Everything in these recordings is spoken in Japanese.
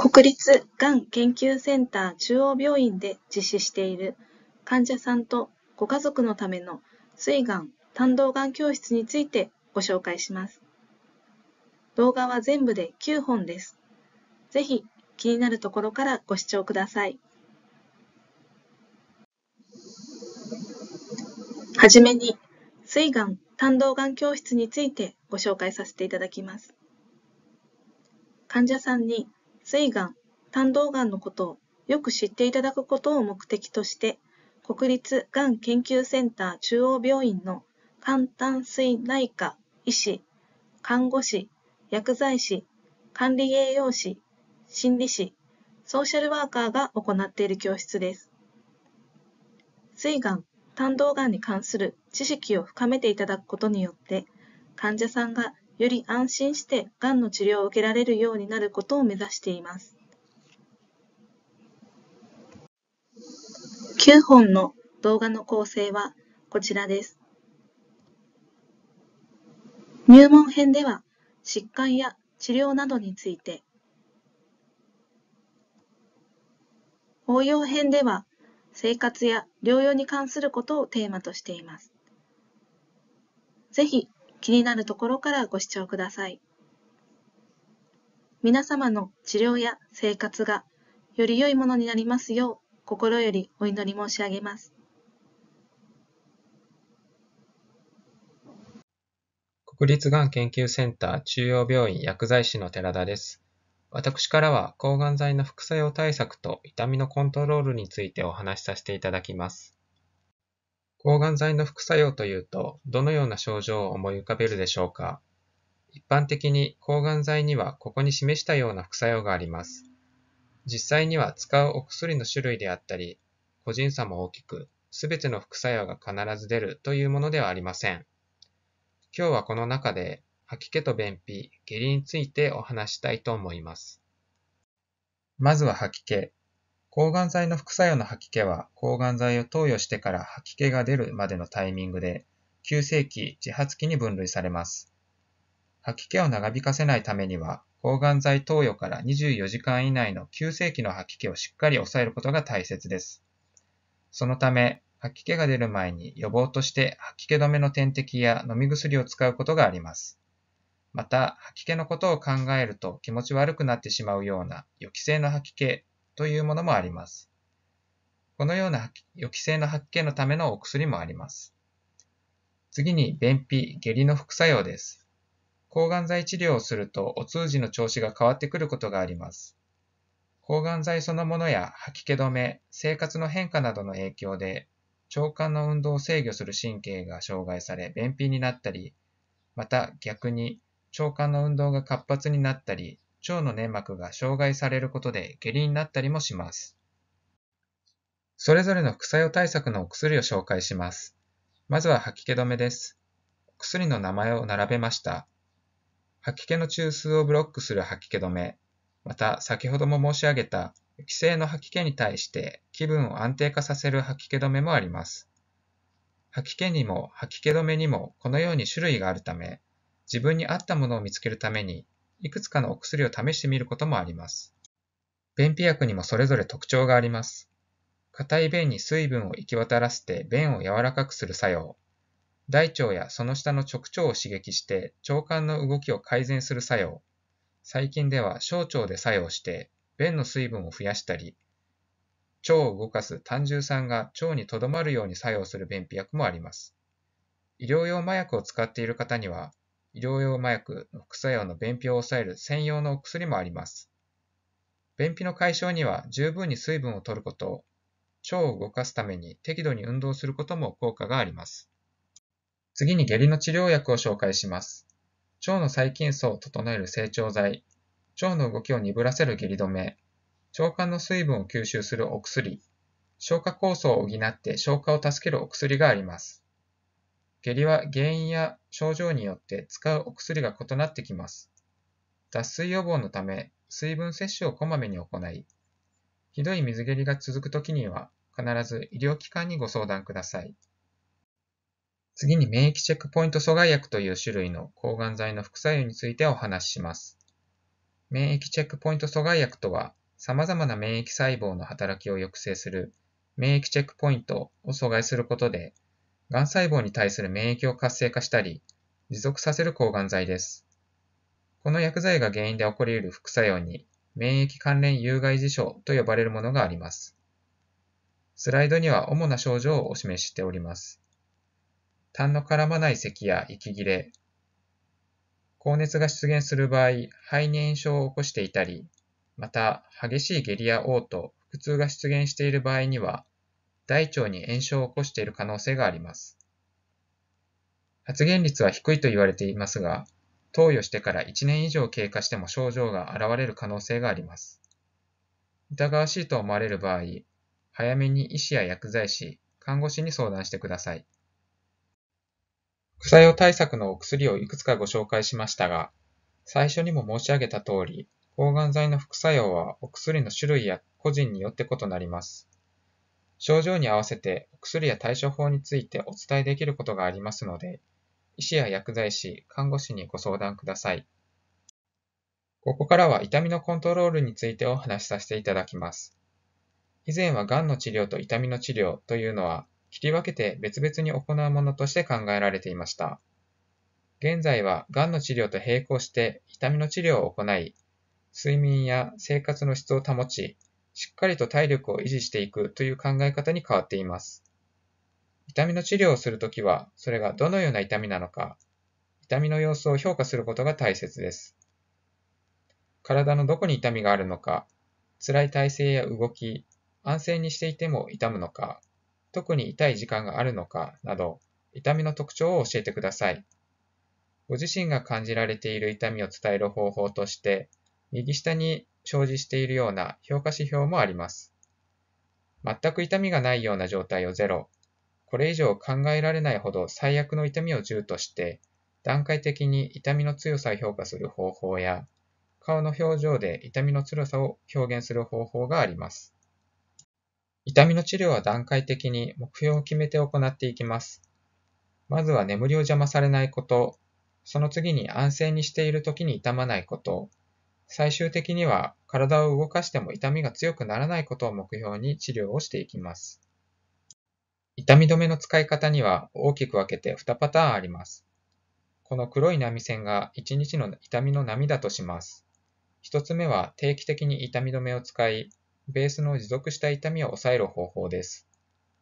国立がん研究センター中央病院で実施している患者さんとご家族のための水がん・胆道がん教室についてご紹介します。動画は全部で9本です。ぜひ気になるところからご視聴ください。はじめに、水がん・胆道がん教室についてご紹介させていただきます。患者さんに膵がん、胆道がんのことをよく知っていただくことを目的として、国立がん研究センター中央病院の簡単膵内科医師、看護師、薬剤師、管理栄養士、心理士、ソーシャルワーカーが行っている教室です。膵がん、胆道がんに関する知識を深めていただくことによって、患者さんがより安心してがんの治療を受けられるようになることを目指しています。9本の動画の構成はこちらです。入門編では疾患や治療などについて、応用編では生活や療養に関することをテーマとしています。ぜひ気になるところからご視聴ください。皆様の治療や生活がより良いものになりますよう心よりお祈り申し上げます。国立がん研究センター中央病院薬剤師の寺田です。私からは抗がん剤の副作用対策と痛みのコントロールについてお話しさせていただきます。抗がん剤の副作用というと、どのような症状を思い浮かべるでしょうか一般的に抗がん剤にはここに示したような副作用があります。実際には使うお薬の種類であったり、個人差も大きく、すべての副作用が必ず出るというものではありません。今日はこの中で、吐き気と便秘、下痢についてお話したいと思います。まずは吐き気。抗がん剤の副作用の吐き気は、抗がん剤を投与してから吐き気が出るまでのタイミングで、急性期、自発期に分類されます。吐き気を長引かせないためには、抗がん剤投与から24時間以内の急性期の吐き気をしっかり抑えることが大切です。そのため、吐き気が出る前に予防として吐き気止めの点滴や飲み薬を使うことがあります。また、吐き気のことを考えると気持ち悪くなってしまうような予期性の吐き気というものもあります。このような予期性の発見のためのお薬もあります。次に便秘、下痢の副作用です。抗がん剤治療をするとお通じの調子が変わってくることがあります。抗がん剤そのものや吐き気止め、生活の変化などの影響で腸管の運動を制御する神経が障害され便秘になったり、また逆に腸管の運動が活発になったり、腸の粘膜が障害されることで下痢になったりもします。それぞれの副作用対策のお薬を紹介します。まずは吐き気止めです。お薬の名前を並べました。吐き気の中枢をブロックする吐き気止め、また先ほども申し上げた規制の吐き気に対して気分を安定化させる吐き気止めもあります。吐き気にも吐き気止めにもこのように種類があるため、自分に合ったものを見つけるためにいくつかのお薬を試してみることもあります。便秘薬にもそれぞれ特徴があります。硬い便に水分を行き渡らせて便を柔らかくする作用、大腸やその下の直腸を刺激して腸管の動きを改善する作用、最近では小腸で作用して便の水分を増やしたり、腸を動かす胆汁酸が腸に留まるように作用する便秘薬もあります。医療用麻薬を使っている方には、医療用麻薬の副作用の便秘を抑える専用のお薬もあります。便秘の解消には十分に水分を取ること、腸を動かすために適度に運動することも効果があります。次に下痢の治療薬を紹介します。腸の細菌層を整える成長剤、腸の動きを鈍らせる下痢止め、腸管の水分を吸収するお薬、消化酵素を補って消化を助けるお薬があります。下痢は原因や症状によって使うお薬が異なってきます。脱水予防のため、水分摂取をこまめに行い、ひどい水下痢が続くときには、必ず医療機関にご相談ください。次に免疫チェックポイント阻害薬という種類の抗がん剤の副作用についてお話しします。免疫チェックポイント阻害薬とは、様々な免疫細胞の働きを抑制する免疫チェックポイントを阻害することで、がん細胞に対する免疫を活性化したり、持続させる抗がん剤です。この薬剤が原因で起こり得る副作用に、免疫関連有害事象と呼ばれるものがあります。スライドには主な症状をお示ししております。痰の絡まない咳や息切れ、高熱が出現する場合、肺に炎症を起こしていたり、また、激しい下痢や嘔吐、腹痛が出現している場合には、大腸に炎症を起こしている可能性があります。発現率は低いと言われていますが、投与してから1年以上経過しても症状が現れる可能性があります。疑わしいと思われる場合、早めに医師や薬剤師、看護師に相談してください。副作用対策のお薬をいくつかご紹介しましたが、最初にも申し上げた通り、抗がん剤の副作用はお薬の種類や個人によって異なります。症状に合わせてお薬や対処法についてお伝えできることがありますので、医師や薬剤師、看護師にご相談ください。ここからは痛みのコントロールについてお話しさせていただきます。以前はがんの治療と痛みの治療というのは切り分けて別々に行うものとして考えられていました。現在はがんの治療と並行して痛みの治療を行い、睡眠や生活の質を保ち、しっかりと体力を維持していくという考え方に変わっています。痛みの治療をするときは、それがどのような痛みなのか、痛みの様子を評価することが大切です。体のどこに痛みがあるのか、辛い体勢や動き、安静にしていても痛むのか、特に痛い時間があるのかなど、痛みの特徴を教えてください。ご自身が感じられている痛みを伝える方法として、右下に表示しているような評価指標もあります。全く痛みがないような状態を0、これ以上考えられないほど最悪の痛みを10として、段階的に痛みの強さを評価する方法や、顔の表情で痛みの強さを表現する方法があります。痛みの治療は段階的に目標を決めて行っていきます。まずは眠りを邪魔されないこと、その次に安静にしている時に痛まないこと、最終的には体を動かしても痛みが強くならないことを目標に治療をしていきます。痛み止めの使い方には大きく分けて2パターンあります。この黒い波線が1日の痛みの波だとします。1つ目は定期的に痛み止めを使い、ベースの持続した痛みを抑える方法です。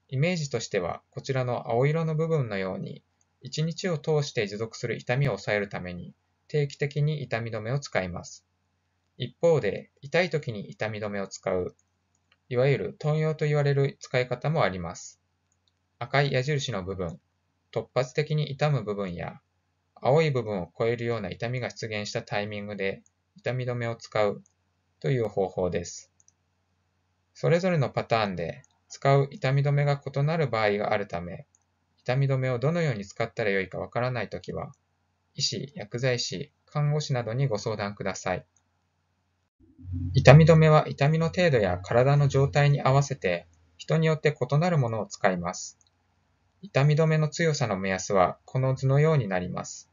イメージとしては、こちらの青色の部分のように、1日を通して持続する痛みを抑えるために、定期的に痛み止めを使います。一方で、痛い時に痛み止めを使う、いわゆる頓用と言われる使い方もあります。赤い矢印の部分、突発的に痛む部分や、青い部分を超えるような痛みが出現したタイミングで痛み止めを使うという方法です。それぞれのパターンで使う痛み止めが異なる場合があるため、痛み止めをどのように使ったらよいかわからないときは、医師、薬剤師、看護師などにご相談ください。痛み止めは痛みの程度や体の状態に合わせて人によって異なるものを使います。痛み止めの強さの目安はこの図のようになります。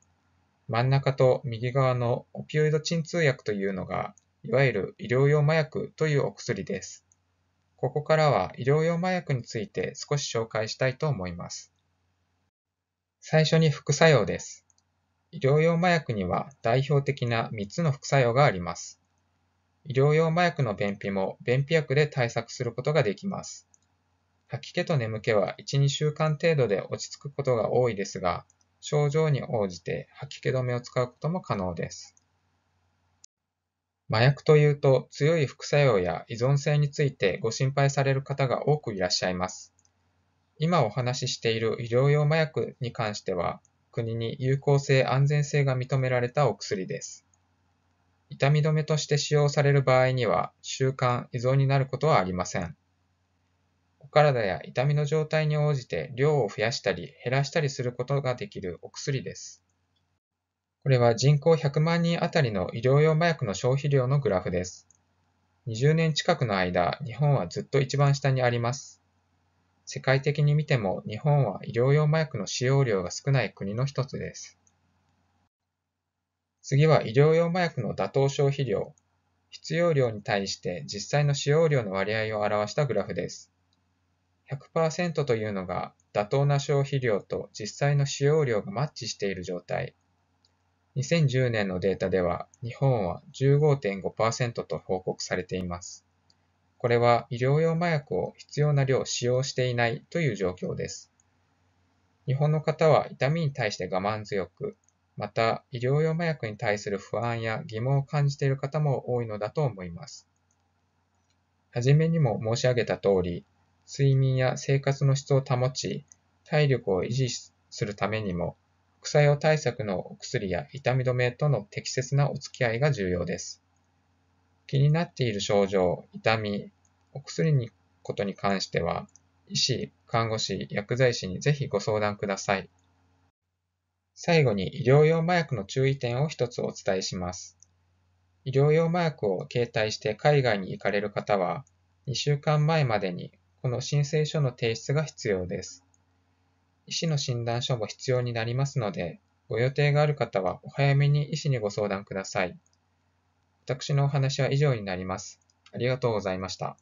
真ん中と右側のオピオイド鎮痛薬というのが、いわゆる医療用麻薬というお薬です。ここからは医療用麻薬について少し紹介したいと思います。最初に副作用です。医療用麻薬には代表的な3つの副作用があります。医療用麻薬の便秘も便秘薬で対策することができます。吐き気と眠気は1、2週間程度で落ち着くことが多いですが、症状に応じて吐き気止めを使うことも可能です。麻薬というと強い副作用や依存性についてご心配される方が多くいらっしゃいます。今お話ししている医療用麻薬に関しては、国に有効性安全性が認められたお薬です。痛み止めとして使用される場合には、習慣、依存になることはありません。体や痛みの状態に応じて量を増やしたり減らしたりすることができるお薬です。これは人口100万人あたりの医療用麻薬の消費量のグラフです。20年近くの間、日本はずっと一番下にあります。世界的に見ても日本は医療用麻薬の使用量が少ない国の一つです。次は医療用麻薬の妥当消費量、必要量に対して実際の使用量の割合を表したグラフです。100%というのが妥当な消費量と実際の使用量がマッチしている状態。2010年のデータでは日本は15.5%と報告されています。これは医療用麻薬を必要な量使用していないという状況です。日本の方は痛みに対して我慢強く、また医療用麻薬に対する不安や疑問を感じている方も多いのだと思います。はじめにも申し上げた通り、睡眠や生活の質を保ち、体力を維持するためにも、副作用対策のお薬や痛み止めとの適切なお付き合いが重要です。気になっている症状、痛み、お薬にことに関しては、医師、看護師、薬剤師にぜひご相談ください。最後に医療用麻薬の注意点を一つお伝えします。医療用麻薬を携帯して海外に行かれる方は、2週間前までにこの申請書の提出が必要です。医師の診断書も必要になりますので、ご予定がある方はお早めに医師にご相談ください。私のお話は以上になります。ありがとうございました。